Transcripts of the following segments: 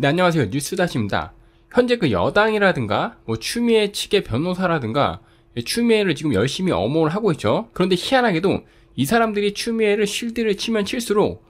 네, 안녕하세요. 뉴스다시입니다. 현재 그 여당이라든가 뭐 추미애 측의 변호사라든가 예, 추미애를 지금 열심히 어호를 하고 있죠. 그런데 희한하게도 이 사람들이 추미애를 실드를 치면 칠수록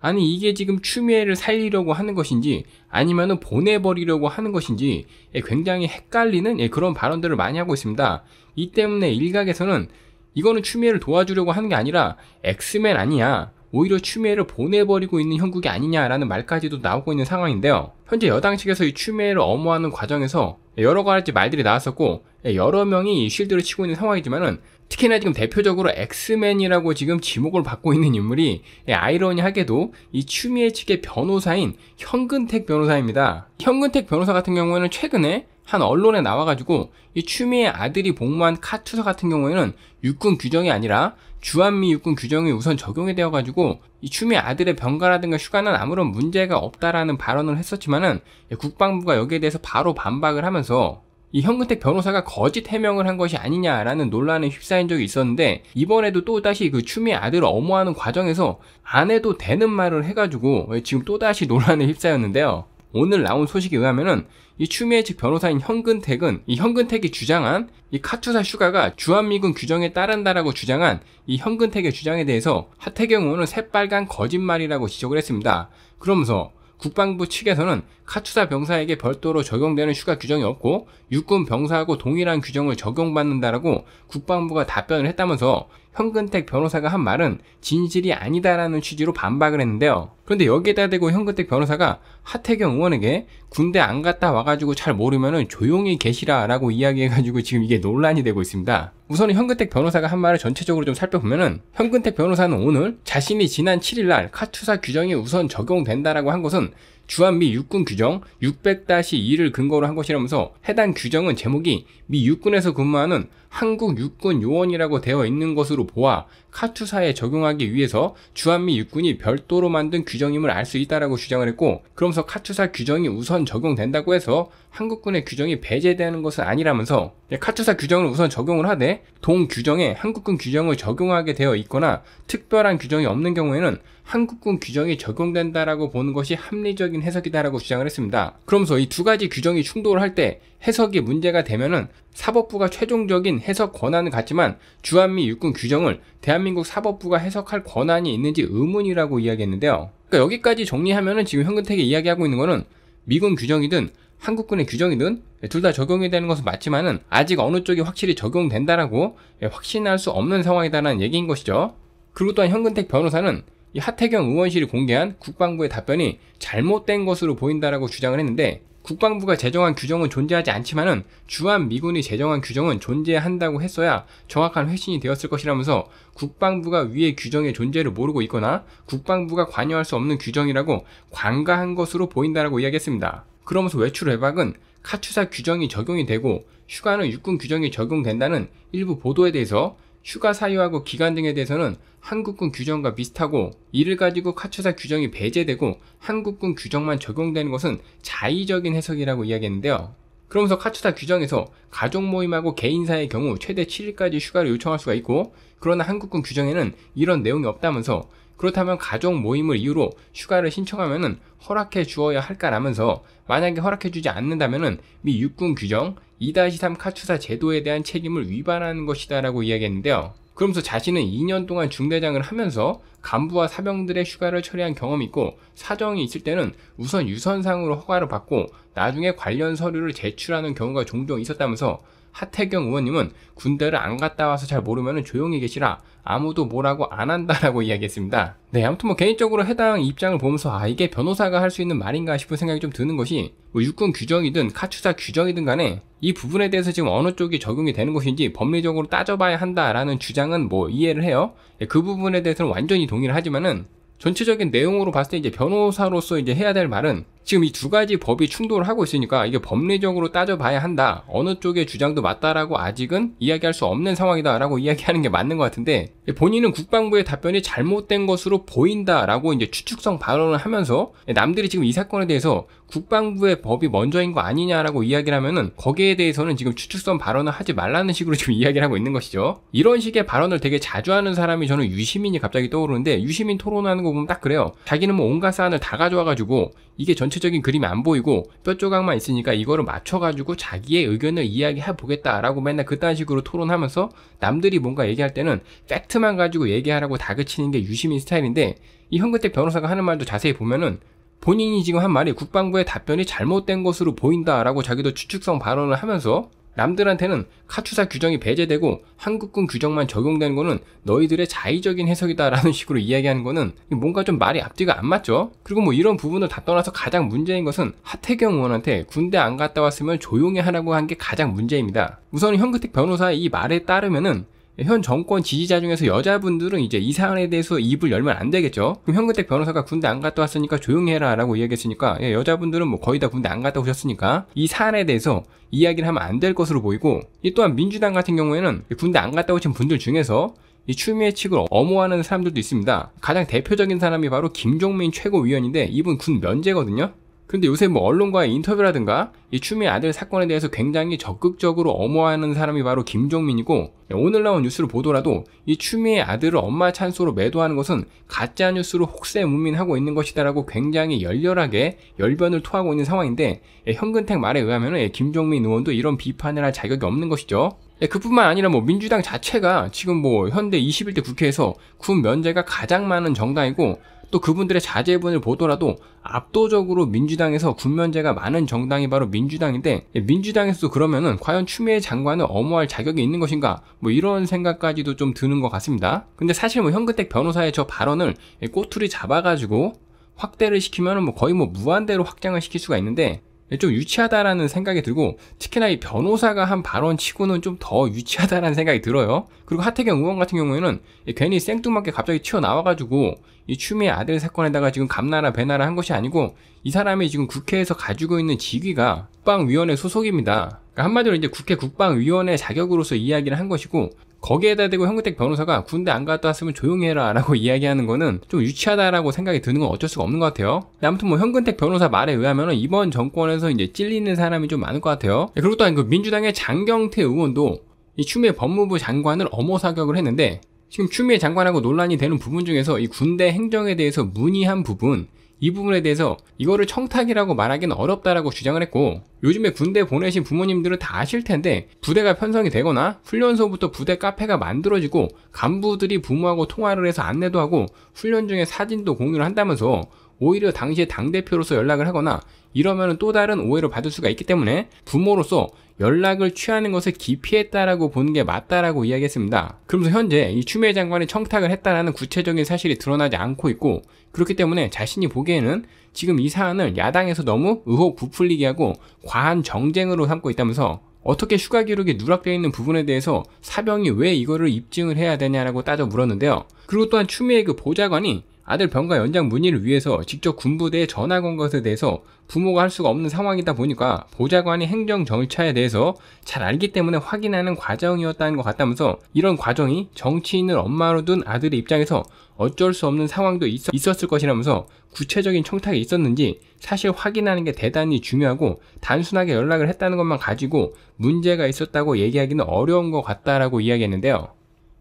아니 이게 지금 추미애를 살리려고 하는 것인지 아니면은 보내버리려고 하는 것인지 예, 굉장히 헷갈리는 예, 그런 발언들을 많이 하고 있습니다. 이 때문에 일각에서는 이거는 추미애를 도와주려고 하는 게 아니라 엑스맨 아니야. 오히려 추미애를 보내버리고 있는 형국이 아니냐라는 말까지도 나오고 있는 상황인데요. 현재 여당 측에서 이 추미애를 엄호하는 과정에서 여러 가지 말들이 나왔었고 여러 명이 쉴드를 치고 있는 상황이지만은 특히나 지금 대표적으로 엑스맨이라고 지금 지목을 받고 있는 인물이 아이러니하게도 이 추미애 측의 변호사인 현근택 변호사입니다. 현근택 변호사 같은 경우에는 최근에 한 언론에 나와가지고 이 추미애 아들이 복무한 카투사 같은 경우에는 육군 규정이 아니라 주한미 육군 규정이 우선 적용이 되어가지고 이 추미 아들의 병가라든가 휴가는 아무런 문제가 없다라는 발언을 했었지만은 예, 국방부가 여기에 대해서 바로 반박을 하면서 이 현근택 변호사가 거짓 해명을 한 것이 아니냐라는 논란에 휩싸인 적이 있었는데 이번에도 또다시 그추미 아들을 엄호하는 과정에서 안 해도 되는 말을 해가지고 예, 지금 또다시 논란에 휩싸였는데요. 오늘 나온 소식에 의하면은 이 추미애 측 변호사인 현근택은 이 현근택이 주장한 이 카투사 휴가가 주한미군 규정에 따른다라고 주장한 이 현근택의 주장에 대해서 하태경 의원은 새빨간 거짓말이라고 지적을 했습니다. 그러면서 국방부 측에서는 카투사 병사에게 별도로 적용되는 휴가 규정이 없고 육군 병사하고 동일한 규정을 적용받는다라고 국방부가 답변을 했다면서 현근택 변호사가 한 말은 진실이 아니다라는 취지로 반박을 했는데요. 그런데 여기에다 대고 현근택 변호사가 하태경 의원에게 군대 안 갔다 와가지고 잘모르면 조용히 계시라 라고 이야기해가지고 지금 이게 논란이 되고 있습니다. 우선 현근택 변호사가 한 말을 전체적으로 좀 살펴보면은 현근택 변호사는 오늘 자신이 지난 7일날 카투사 규정이 우선 적용된다라고 한 것은 주한미 육군 규정 600-2를 근거로 한 것이라면서 해당 규정은 제목이 미 육군에서 근무하는 한국 육군 요원이라고 되어 있는 것으로 보아 카투사에 적용하기 위해서 주한미 육군이 별도로 만든 규정임을 알 수 있다라고 주장을 했고 그러면서 카투사 규정이 우선 적용된다고 해서 한국군의 규정이 배제되는 것은 아니라면서 카투사 규정을 우선 적용을 하되 동 규정에 한국군 규정을 적용하게 되어 있거나 특별한 규정이 없는 경우에는 한국군 규정이 적용된다라고 보는 것이 합리적인 해석이다라고 주장을 했습니다. 그러면서 이 두 가지 규정이 충돌할 때 해석이 문제가 되면은 사법부가 최종적인 해석 권한을 갖지만 주한미 육군 규정을 대한민국 사법부가 해석할 권한이 있는지 의문이라고 이야기했는데요. 그러니까 여기까지 정리하면은 지금 현근택이 이야기하고 있는 거는 미군 규정이든 한국군의 규정이든 둘 다 적용이 되는 것은 맞지만은 아직 어느 쪽이 확실히 적용된다라고 예, 확신할 수 없는 상황이다라는 얘기인 것이죠. 그리고 또한 현근택 변호사는 이 하태경 의원실이 공개한 국방부의 답변이 잘못된 것으로 보인다라고 주장을 했는데 국방부가 제정한 규정은 존재하지 않지만은 주한 미군이 제정한 규정은 존재한다고 했어야 정확한 회신이 되었을 것이라면서 국방부가 위의 규정의 존재를 모르고 있거나 국방부가 관여할 수 없는 규정이라고 관가한 것으로 보인다라고 이야기했습니다. 그러면서 외출 외박은 카츠사 규정이 적용이 되고 휴가는 육군 규정이 적용된다는 일부 보도에 대해서 휴가 사유하고 기간 등에 대해서는 한국군 규정과 비슷하고 이를 가지고 카츠사 규정이 배제되고 한국군 규정만 적용되는 것은 자의적인 해석이라고 이야기했는데요. 그러면서 카츠사 규정에서 가족 모임하고 개인사의 경우 최대 7일까지 휴가를 요청할 수가 있고 그러나 한국군 규정에는 이런 내용이 없다면서 그렇다면 가족 모임을 이유로 휴가를 신청하면 허락해 주어야 할까라면서 만약에 허락해 주지 않는다면미 육군 규정 2-3 카츠사 제도에 대한 책임을 위반하는 것이다라고 이야기했는데요. 그러면서 자신은 2년 동안 중대장을 하면서 간부와 사병들의 휴가를 처리한 경험이 있고 사정이 있을 때는 우선 유선상으로 허가를 받고 나중에 관련 서류를 제출하는 경우가 종종 있었다면서 하태경 의원님은 군대를 안 갔다 와서 잘 모르면 조용히 계시라 아무도 뭐라고 안 한다라고 이야기했습니다. 네, 아무튼 뭐 개인적으로 해당 입장을 보면서 아 이게 변호사가 할 수 있는 말인가 싶은 생각이 좀 드는 것이 뭐 육군 규정이든 카투사 규정이든 간에 이 부분에 대해서 지금 어느 쪽이 적용이 되는 것인지 법리적으로 따져봐야 한다라는 주장은 뭐 이해를 해요. 네, 그 부분에 대해서는 완전히 동의를 하지만은 전체적인 내용으로 봤을 때 이제 변호사로서 이제 해야 될 말은 지금 이 두 가지 법이 충돌을 하고 있으니까 이게 법리적으로 따져봐야 한다. 어느 쪽의 주장도 맞다라고 아직은 이야기할 수 없는 상황이다라고 이야기하는 게 맞는 것 같은데 본인은 국방부의 답변이 잘못된 것으로 보인다라고 이제 추측성 발언을 하면서 남들이 지금 이 사건에 대해서 국방부의 법이 먼저인 거 아니냐라고 이야기를 하면은 거기에 대해서는 지금 추측성 발언을 하지 말라는 식으로 지금 이야기를 하고 있는 것이죠. 이런 식의 발언을 되게 자주 하는 사람이 저는 유시민이 갑자기 떠오르는데 유시민 토론하는 거 보면 딱 그래요. 자기는 뭐 온갖 사안을 다 가져와가지고 이게 전체 전체적인 그림이 안 보이고 뼈 조각만 있으니까 이거를 맞춰가지고 자기의 의견을 이야기해 보겠다라고 맨날 그딴 식으로 토론하면서 남들이 뭔가 얘기할 때는 팩트만 가지고 얘기하라고 다그치는 게 유시민 스타일인데 이 현근택 변호사가 하는 말도 자세히 보면은 본인이 지금 한 말이 국방부의 답변이 잘못된 것으로 보인다라고 자기도 추측성 발언을 하면서 남들한테는 카투사 규정이 배제되고 한국군 규정만 적용되는 거는 너희들의 자의적인 해석이다라는 식으로 이야기하는 거는 뭔가 좀 말이 앞뒤가 안 맞죠? 그리고 뭐 이런 부분을 다 떠나서 가장 문제인 것은 하태경 의원한테 군대 안 갔다 왔으면 조용히 하라고 한 게 가장 문제입니다. 우선 현근택 변호사의 이 말에 따르면은 현 정권 지지자 중에서 여자분들은 이제 이 사안에 대해서 입을 열면 안 되겠죠. 그럼 현근택 변호사가 군대 안 갔다 왔으니까 조용히 해라라고 이야기했으니까 예, 여자분들은 뭐 거의 다 군대 안 갔다 오셨으니까 이 사안에 대해서 이야기를 하면 안 될 것으로 보이고 이 또한 민주당 같은 경우에는 군대 안 갔다 오신 분들 중에서 이 추미애 측을 엄호하는 사람들도 있습니다. 가장 대표적인 사람이 바로 김종민 최고위원인데 이분 군 면제거든요. 근데 요새 뭐 언론과의 인터뷰라든가 이 추미애 아들 사건에 대해서 굉장히 적극적으로 엄호하는 사람이 바로 김종민이고 오늘 나온 뉴스를 보더라도 이 추미애 아들을 엄마 찬스로 매도하는 것은 가짜 뉴스로 혹세무민하고 있는 것이다라고 굉장히 열렬하게 열변을 토하고 있는 상황인데 예, 현근택 말에 의하면 예, 김종민 의원도 이런 비판을 할 자격이 없는 것이죠. 예, 그뿐만 아니라 뭐 민주당 자체가 지금 뭐 현대 21대 국회에서 군 면제가 가장 많은 정당이고 또 그분들의 자제분을 보더라도 압도적으로 민주당에서 군면제가 많은 정당이 바로 민주당인데 민주당에서도 그러면은 과연 추미애 장관을 엄호할 자격이 있는 것인가 뭐 이런 생각까지도 좀 드는 것 같습니다. 근데 사실 뭐 현근택 변호사의 저 발언을 꼬투리 잡아가지고 확대를 시키면 은뭐 거의 뭐 무한대로 확장을 시킬 수가 있는데 좀 유치하다라는 생각이 들고 특히나 이 변호사가 한 발언 치고는 좀 더 유치하다라는 생각이 들어요. 그리고 하태경 의원 같은 경우에는 괜히 생뚱맞게 갑자기 튀어나와가지고 이 추미애 아들 사건에다가 지금 감나라 배나라 한 것이 아니고 이 사람이 지금 국회에서 가지고 있는 직위가 국방위원회 소속입니다. 그러니까 한마디로 이제 국회 국방위원회 자격으로서 이야기를 한 것이고 거기에다 대고 현근택 변호사가 군대 안 갔다 왔으면 조용히 해라 라고 이야기하는 거는 좀 유치하다라고 생각이 드는 건 어쩔 수가 없는 것 같아요. 아무튼 뭐 현근택 변호사 말에 의하면 이번 정권에서 이제 찔리는 사람이 좀 많을 것 같아요. 네, 그리고 또한 그 민주당의 장경태 의원도 이 추미애 법무부 장관을 엄호 사격을 했는데 지금 추미애 장관하고 논란이 되는 부분 중에서 이 군대 행정에 대해서 문의한 부분 이 부분에 대해서 이거를 청탁이라고 말하기는 어렵다라고 주장을 했고 요즘에 군대 보내신 부모님들은 다 아실 텐데 부대가 편성이 되거나 훈련소부터 부대 카페가 만들어지고 간부들이 부모하고 통화를 해서 안내도 하고 훈련 중에 사진도 공유를 한다면서 오히려 당시에 당대표로서 연락을 하거나 이러면 또 다른 오해를 받을 수가 있기 때문에 부모로서 연락을 취하는 것을 기피했다라고 보는 게 맞다라고 이야기했습니다. 그러면서 현재 이 추미애 장관이 청탁을 했다라는 구체적인 사실이 드러나지 않고 있고 그렇기 때문에 자신이 보기에는 지금 이 사안을 야당에서 너무 의혹 부풀리게 하고 과한 정쟁으로 삼고 있다면서 어떻게 휴가 기록이 누락되어 있는 부분에 대해서 사병이 왜 이거를 입증을 해야 되냐라고 따져 물었는데요. 그리고 또한 추미애 그 보좌관이 아들 병가 연장 문의를 위해서 직접 군부대에 전화 건 것에 대해서 부모가 할 수가 없는 상황이다 보니까 보좌관이 행정 절차에 대해서 잘 알기 때문에 확인하는 과정이었다는 것 같다면서 이런 과정이 정치인을 엄마로 둔 아들의 입장에서 어쩔 수 없는 상황도 있었, 을 것이라면서 구체적인 청탁이 있었는지 사실 확인하는 게 대단히 중요하고 단순하게 연락을 했다는 것만 가지고 문제가 있었다고 얘기하기는 어려운 것 같다라고 이야기했는데요.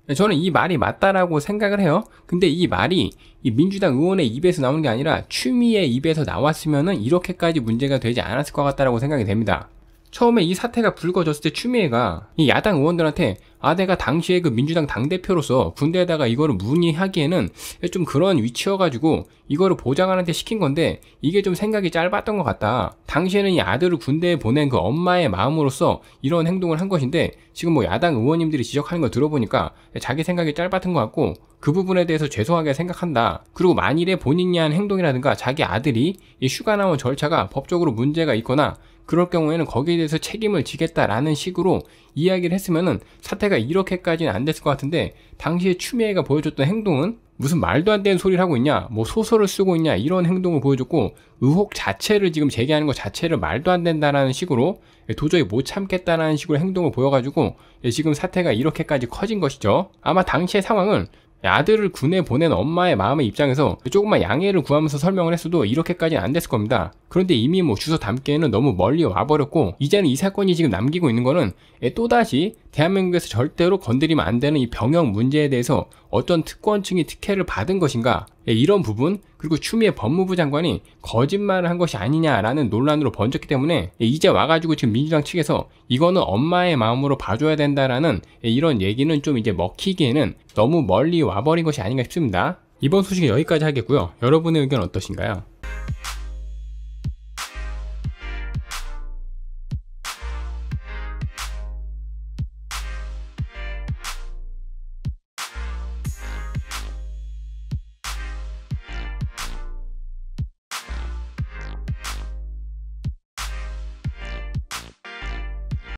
네, 저는 이 말이 맞다라고 생각을 해요. 근데 이 말이 이 민주당 의원의 입에서 나온 게 아니라 추미애 입에서 나왔으면은 이렇게까지 문제가 되지 않았을 것 같다라고 생각이 됩니다. 처음에 이 사태가 불거졌을 때 추미애가 이 야당 의원들한테 아 내가 당시에 그 민주당 당대표로서 군대에다가 이거를 문의하기에는 좀 그런 위치여가지고 이거를 보장하는데 시킨 건데 이게 좀 생각이 짧았던 것 같다 당시에는 이 아들을 군대에 보낸 그 엄마의 마음으로서 이런 행동을 한 것인데 지금 뭐 야당 의원님들이 지적하는 걸 들어보니까 자기 생각이 짧았던 것 같고 그 부분에 대해서 죄송하게 생각한다 그리고 만일에 본인이 한 행동이라든가 자기 아들이 이 휴가 나온 절차가 법적으로 문제가 있거나 그럴 경우에는 거기에 대해서 책임을 지겠다라는 식으로 이야기를 했으면은 사태가 이렇게까지는 안 됐을 것 같은데 당시에 추미애가 보여줬던 행동은 무슨 말도 안 되는 소리를 하고 있냐, 뭐 소설을 쓰고 있냐 이런 행동을 보여줬고 의혹 자체를 지금 제기하는 것 자체를 말도 안 된다라는 식으로 도저히 못 참겠다라는 식으로 행동을 보여가지고 지금 사태가 이렇게까지 커진 것이죠. 아마 당시의 상황을 아들을 군에 보낸 엄마의 마음의 입장에서 조금만 양해를 구하면서 설명을 했어도 이렇게까지는 안 됐을 겁니다. 그런데 이미 뭐 주소 담기에는 너무 멀리 와버렸고 이제는 이 사건이 지금 남기고 있는 거는 예, 또다시 대한민국에서 절대로 건드리면 안 되는 이 병역 문제에 대해서 어떤 특권층이 특혜를 받은 것인가 예, 이런 부분 그리고 추미애 법무부 장관이 거짓말을 한 것이 아니냐라는 논란으로 번졌기 때문에 예, 이제 와가지고 지금 민주당 측에서 이거는 엄마의 마음으로 봐줘야 된다라는 예, 이런 얘기는 좀 이제 먹히기에는 너무 멀리 와버린 것이 아닌가 싶습니다. 이번 소식 은 여기까지 하겠고요. 여러분의 의견 어떠신가요?